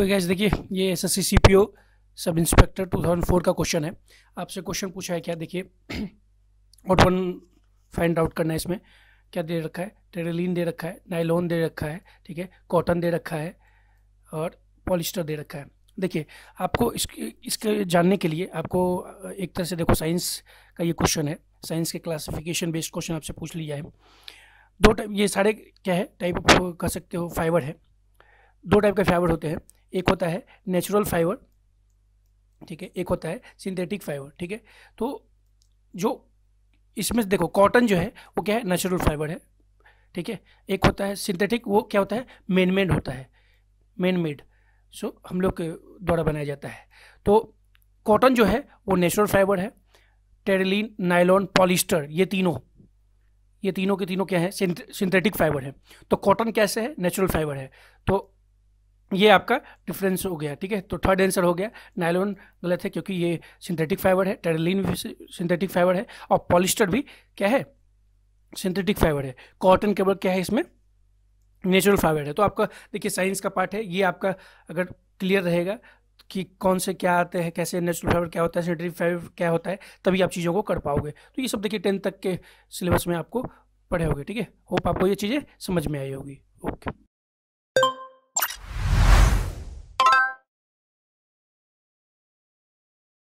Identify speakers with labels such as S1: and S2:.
S1: okay guys देखिए ये S S C C P O sub inspector two thousand four का question है आपसे क्वेश्चन पूछा है क्या देखिए और वन फाइंड आउट करना है इसमें क्या दे रखा है टेरेलिन दे रखा है नाइलोन दे रखा है ठीक है कॉटन दे रखा है और पॉलिस्टर दे रखा है देखिए आपको इसके इसके जानने के लिए आपको एक तरह से देखो साइंस का ये क्वेश्चन है साइंस के क्लासिफिकेशन बेस्ड क्वेश्चन आपसे पूछ लिया है दो टाइप ये सारे क्या है टाइप कह सकते हो फाइबर है दो टाइप के फाइबर होते हैं एक होता है नेचुरल फाइबर ठीक है एक होता है सिंथेटिक फाइबर ठीक है तो जो इसमें देखो कॉटन जो है वो क्या है नेचुरल फाइबर है ठीक है एक होता है सिंथेटिक वो क्या होता है मेन मेड होता है मेन मेड सो हम लोग के द्वारा बनाया जाता है तो कॉटन जो है वो नेचुरल फाइबर है टेरलिन नाइलॉन पॉलिस्टर ये तीनों ये तीनों के तीनों क्या है सिंथेटिक फाइबर है तो कॉटन कैसे है नेचुरल फाइबर है तो ये आपका डिफरेंस हो गया ठीक है तो थर्ड आंसर हो गया नायलोन गलत है क्योंकि ये सिंथेटिक फाइबर है टेरलिन भी सिंथेटिक फाइबर है और पॉलिस्टर भी क्या है सिंथेटिक फाइबर है कॉटन केवल क्या है इसमें नेचुरल फाइबर है तो आपका देखिए साइंस का पार्ट है ये आपका अगर क्लियर रहेगा कि कौन से क्या आते हैं कैसे नेचुरल फाइबर क्या होता है सिंथेटिक फाइबर क्या होता है तभी आप चीज़ों को कर पाओगे तो ये सब देखिए टेंथ तक के सिलेबस में आपको पढ़े होगे ठीक है होप आपको ये चीज़ें समझ में आई होगी ओके